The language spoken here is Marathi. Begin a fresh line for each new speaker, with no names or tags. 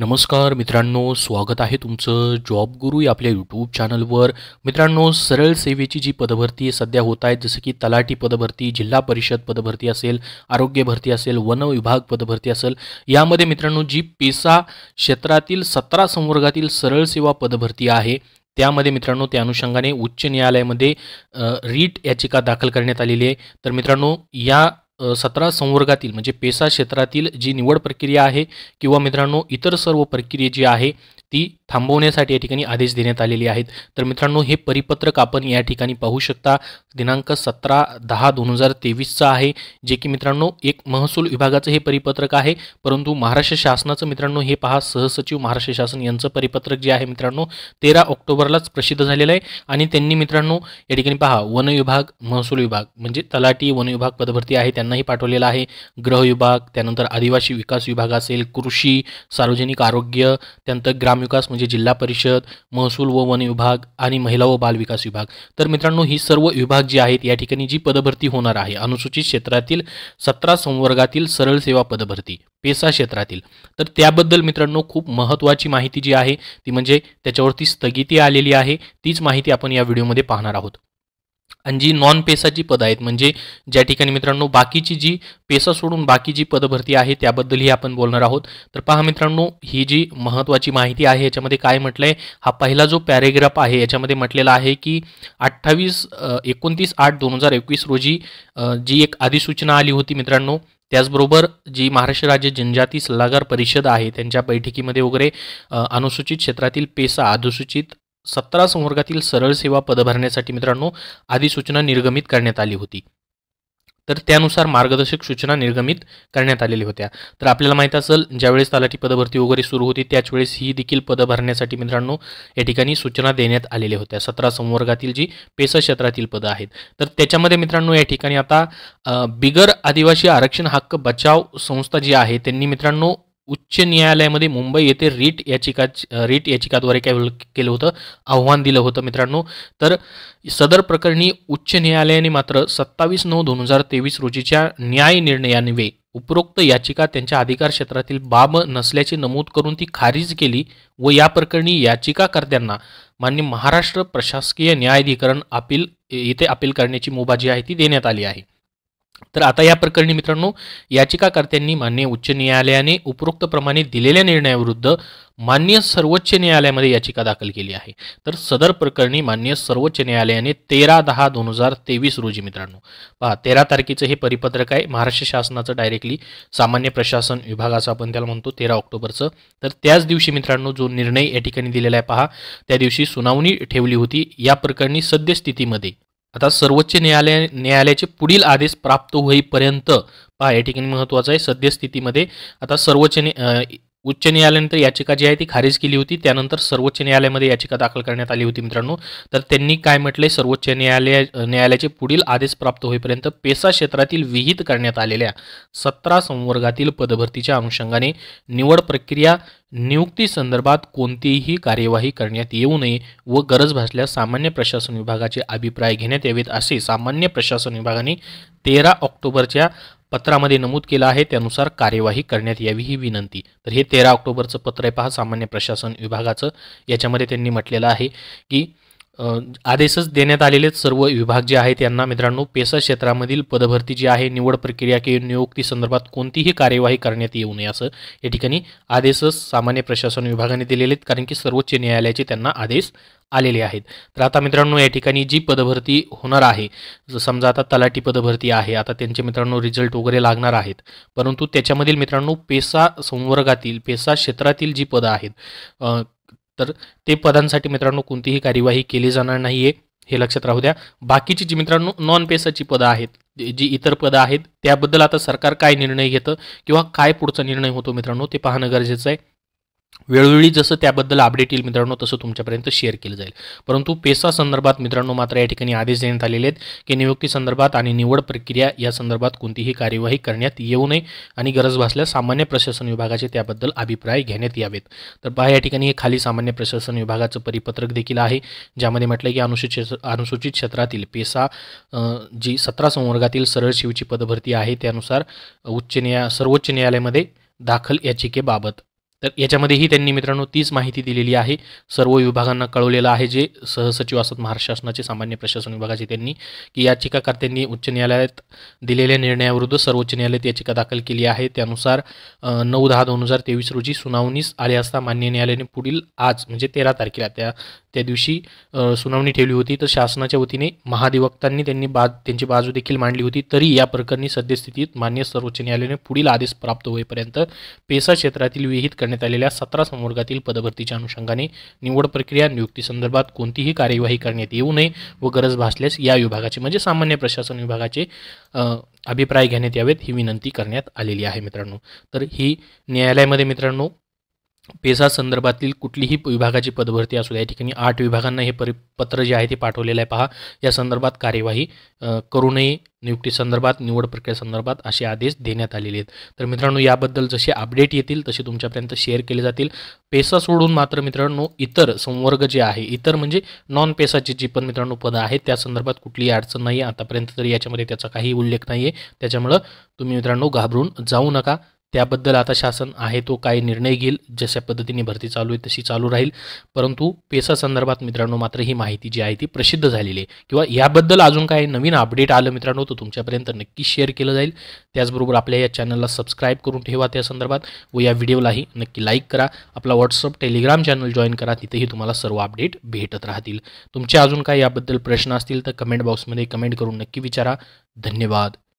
नमस्कार मित्रांनो स्वागत आहे तुमचं जॉब गुरु या आपल्या यूट्यूब चॅनलवर मित्रांनो सरळ सेवेची जी पदभरती सध्या होत आहेत जसं की तलाठी पदभरती जिल्हा परिषद पदभरती असेल आरोग्य भरती असेल वन विभाग पदभरती असेल यामध्ये मित्रांनो जी पेसा क्षेत्रातील सतरा संवर्गातील सरळ सेवा पदभरती आहे त्यामध्ये मित्रांनो त्या अनुषंगाने उच्च न्यायालयामध्ये रीट याचिका दाखल करण्यात आलेली आहे तर मित्रांनो या सतरा संवर्गातील म्हणजे पेसा क्षेत्रातील जी निवड प्रक्रिया आहे किंवा मित्रांनो इतर सर्व प्रक्रिया जी आहे ती थांबवण्यासाठी या ठिकाणी आदेश देण्यात आलेले आहेत तर मित्रांनो हे परिपत्रक आपण या ठिकाणी पाहू शकता दिनांक सतरा दहा दोन हजार तेवीसचा आहे जे की मित्रांनो एक महसूल विभागाचं हे परिपत्रक आहे परंतु महाराष्ट्र शासनाचं मित्रांनो हे पहा सहसचिव महाराष्ट्र शासन यांचं परिपत्रक जे आहे मित्रांनो तेरा ऑक्टोबरलाच प्रसिद्ध झालेलं आहे आणि त्यांनी मित्रांनो या ठिकाणी पहा वन विभाग महसूल विभाग म्हणजे तलाटी वन विभाग पदभरती आहे त्यांनाही पाठवलेला आहे गृह विभाग त्यानंतर आदिवासी विकास विभाग असेल कृषी सार्वजनिक आरोग्य त्यानंतर ग्राम ग्रामविकास म्हणजे जिल्हा परिषद महसूल व वन विभाग आणि महिला व बाल विकास विभाग तर मित्रांनो ही सर्व विभाग जी आहेत या ठिकाणी जी पदभरती होणार आहे अनुसूचित क्षेत्रातील सतरा संवर्गातील सरळ सेवा पदभरती पेसा क्षेत्रातील तर त्याबद्दल मित्रांनो खूप महत्त्वाची माहिती जी आहे ती म्हणजे त्याच्यावरती स्थगिती आलेली आहे तीच माहिती आपण या व्हिडिओमध्ये पाहणार आहोत आणि जी नॉन पेसाची पदं आहेत म्हणजे ज्या ठिकाणी मित्रांनो बाकीची जी पेसा सोडून बाकी जी पदभरती आहे त्याबद्दलही आपण बोलणार आहोत तर पहा मित्रांनो ही जी महत्त्वाची माहिती आहे याच्यामध्ये काय म्हटलं आहे हा पहिला जो पॅरेग्राफ आहे याच्यामध्ये म्हटलेला आहे की अठ्ठावीस एकोणतीस आठ दोन हजार एकवीस रोजी जी एक अधिसूचना आली होती मित्रांनो त्याचबरोबर जी महाराष्ट्र राज्य जनजाती सल्लागार परिषद आहे त्यांच्या बैठकीमध्ये वगैरे अनुसूचित क्षेत्रातील पेसा अधिसूचित सतरा संवर्गातील सरळ सेवा पद भरण्यासाठी मित्रांनो अधिसूचना निर्गमित करण्यात आली होती तर त्यानुसार मार्गदर्शक सूचना निर्गमित करण्यात आलेल्या होत्या तर आपल्याला माहीत असेल ज्यावेळेस तलाठी पदभरती वगैरे सुरू होती त्याचवेळेस ही देखील पद भरण्यासाठी मित्रांनो या ठिकाणी सूचना देण्यात आलेल्या होत्या सतरा संवर्गातील जी पेस क्षेत्रातील पदं आहेत तर त्याच्यामध्ये मित्रांनो या ठिकाणी आता बिगर आदिवासी आरक्षण हक्क बचाव संस्था जी आहे त्यांनी मित्रांनो उच्च न्यायालयामध्ये मुंबई येथे रीट याचिका रीट याचिकाद्वारे काय केलं होतं आव्हान दिलं होतं मित्रांनो तर सदर प्रकरणी उच्च न्यायालयाने मात्र सत्तावीस नऊ दोन हजार तेवीस रोजीच्या न्याय निर्णयान्वे उपरोक्त याचिका त्यांच्या अधिकार क्षेत्रातील बाब नसल्याचे नमूद करून ती खारिज केली व या प्रकरणी याचिकाकर्त्यांना मान्य महाराष्ट्र प्रशासकीय न्यायाधिकरण अपील येथे अपील करण्याची मुभा जी आहे ती देण्यात आली आहे तर आता या प्रकरणी मित्रांनो याचिकाकर्त्यांनी मान्य उच्च न्यायालयाने उपरोक्तप्रमाणे दिलेल्या निर्णयाविरुद्ध मान्य सर्वोच्च न्यायालयामध्ये याचिका दाखल केली आहे तर सदर प्रकरणी मान्य सर्वोच्च न्यायालयाने तेरा दहा दोन हजार तेवीस रोजी मित्रांनो पहा तेरा तारखेचं हे परिपत्रक आहे महाराष्ट्र शासनाचं डायरेक्टली सामान्य प्रशासन विभागाचं आपण त्याला म्हणतो तेरा ऑक्टोबरचं तर त्याच दिवशी मित्रांनो जो निर्णय या ठिकाणी दिलेला आहे पहा त्या दिवशी सुनावणी ठेवली होती या प्रकरणी सद्यस्थितीमध्ये आता सर्वोच्च न्यायालय न्यायालयाचे पुढील आदेश प्राप्त होईपर्यंत पहा या ठिकाणी महत्त्वाचं आहे सद्यस्थितीमध्ये आता सर्वोच्च उच्च न्यायालयानंतर याचिका जी आहे ती खारिज केली होती त्यानंतर सर्वोच्च न्यायालयामध्ये याचिका दाखल करण्यात आली होती मित्रांनो तर त्यांनी काय म्हटलंय सर्वोच्च न्यायालय न्यायालयाचे पुढील आदेश प्राप्त होईपर्यंत पेसा क्षेत्रातील विहित करण्यात आलेल्या सतरा संवर्गातील पदभरतीच्या अनुषंगाने निवड प्रक्रिया नियुक्ती संदर्भात कोणतीही कार्यवाही करण्यात येऊ नये व गरज भासल्यास सामान्य प्रशासन विभागाचे अभिप्राय घेण्यात यावेत असे सामान्य प्रशासन विभागाने तेरा ऑक्टोबरच्या पत्रामध्ये नमूद केलं आहे त्यानुसार कार्यवाही करण्यात यावी ही विनंती तर हे तेरा ऑक्टोबरचं पत्र आहे पहा सामान्य प्रशासन विभागाचं याच्यामध्ये त्यांनी म्हटलेलं आहे की आदेशच देण्यात आलेले सर्व विभाग जे आहेत यांना मित्रांनो पेसा क्षेत्रामधील पदभरती जी आहे निवड प्रक्रिया किंवा नियुक्ती संदर्भात कोणतीही कार्यवाही करण्यात येऊ नये असं या ठिकाणी आदेशच सामान्य प्रशासन विभागाने दिलेले आहेत कारण की सर्वोच्च न्यायालयाचे त्यांना आदेश आलेले आहेत तर आता मित्रांनो या ठिकाणी जी पदभरती होणार आहे समजा आता तलाठी पदभरती आहे आता त्यांचे मित्रांनो रिझल्ट वगैरे लागणार आहेत परंतु त्याच्यामधील मित्रांनो पेसा संवर्गातील पेसा क्षेत्रातील जी पदं आहेत तर ते पदांसाठी मित्रांनो कोणतीही कार्यवाही केली जाणार नाही हे लक्षात राहू द्या बाकीची जी मित्रांनो नॉन पेसाची पदं आहेत जी इतर पदं आहेत त्याबद्दल आता सरकार काय निर्णय घेतं किंवा काय पुढचा निर्णय होतो मित्रांनो ते पाहणं गरजेचं आहे वेळोवेळी जसं त्याबद्दल अपडेट येईल मित्रांनो तसं तुमच्यापर्यंत शेअर केलं जाईल परंतु पेसा संदर्भात मित्रांनो मात्र या ठिकाणी आदेश देण्यात आलेले आहेत की नियुक्ती संदर्भात आणि निवड प्रक्रिया या संदर्भात कोणतीही कार्यवाही करण्यात येऊ नये आणि गरज भासल्यास सामान्य प्रशासन विभागाचे त्याबद्दल अभिप्राय घेण्यात यावेत तर पहा या ठिकाणी हे खाली सामान्य प्रशासन विभागाचं परिपत्रक देखील आहे ज्यामध्ये म्हटलं की अनुसूचित अनुसूचित क्षेत्रातील पेसा जी सतरा संवर्गातील सरळ शिवची पदभरती आहे त्यानुसार उच्च न्याया सर्वोच्च न्यायालयामध्ये दाखल याचिकेबाबत तर याच्यामध्येही त्यांनी मित्रांनो तीच माहिती दिलेली आहे सर्व विभागांना कळवलेलं आहे जे सहसचिव असत महाराष्ट्र शासनाचे सामान्य प्रशासन विभागाचे त्यांनी की याचिकाकर्त्यांनी उच्च न्यायालयात दिलेल्या निर्णयाविरुद्ध सर्वोच्च न्यायालयात याचिका दाखल केली आहे त्यानुसार नऊ दहा दोन हजार तेवीस रोजी सुनावणीस आले असता मान्य न्यायालयाने पुढील आज म्हणजे तेरा तारखेला त्या त्या दिवशी सुनावणी ठेवली होती तर शासनाच्या वतीने महाधिवक्तांनी त्यांनी बाज त्यांची बाजू देखील मांडली होती तरी या प्रकरणी सद्यस्थितीत मान्य सर्वोच्च न्यायालयाने पुढील आदेश प्राप्त होईपर्यंत पेसा क्षेत्रातील विहित करण्यात आलेल्या सतरा संवर्गातील पदभरतीच्या अनुषंगाने निवड प्रक्रिया नियुक्तीसंदर्भात कोणतीही कार्यवाही करण्यात येऊ नये व गरज भासल्यास या विभागाचे म्हणजे सामान्य प्रशासन विभागाचे अभिप्राय घेण्यात यावेत ही विनंती करण्यात आलेली आहे मित्रांनो तर ही न्यायालयामध्ये मित्रांनो पेसा संदर्भातील कुठलीही विभागाची पदभरती असू या ठिकाणी आठ विभागांना हे परिपत्र पत्र जे आहे ते पाठवलेलं आहे पहा या संदर्भात कार्यवाही करू नये नियुक्ती संदर्भात निवड प्रक्रियेसंदर्भात असे आदेश देण्यात आलेले आहेत तर मित्रांनो याबद्दल जसे अपडेट येतील तसे तुमच्यापर्यंत शेअर केले जातील पेसा सोडून मात्र मित्रांनो इतर संवर्ग जे आहे इतर म्हणजे नॉन पेसाची जी पण मित्रांनो पदं आहेत त्या संदर्भात कुठलीही अडचण नाही आतापर्यंत तरी याच्यामध्ये त्याचा काही उल्लेख नाही आहे त्याच्यामुळं तुम्ही मित्रांनो घाबरून जाऊ नका त्याबद्दल आता शासन आहे तो काय निर्णय घेईल जशा पद्धतीने भरती चालू आहे तशी चालू राहील परंतु पेसा संदर्भात मित्रांनो मात्र ही माहिती जी आहे ती प्रसिद्ध झालेली आहे किंवा याबद्दल अजून काय नवीन अपडेट आलं मित्रांनो तो तुमच्यापर्यंत नक्की शेअर केलं जाईल त्याचबरोबर आपल्या या चॅनलला सबस्क्राईब करून ठेवा त्या संदर्भात व या व्हिडिओलाही नक्की लाईक करा आपला व्हॉट्सअप टेलिग्राम चॅनल जॉईन करा तिथेही तुम्हाला सर्व अपडेट भेटत राहतील तुमचे अजून काही याबद्दल प्रश्न असतील तर कमेंट बॉक्समध्ये कमेंट करून नक्की विचारा धन्यवाद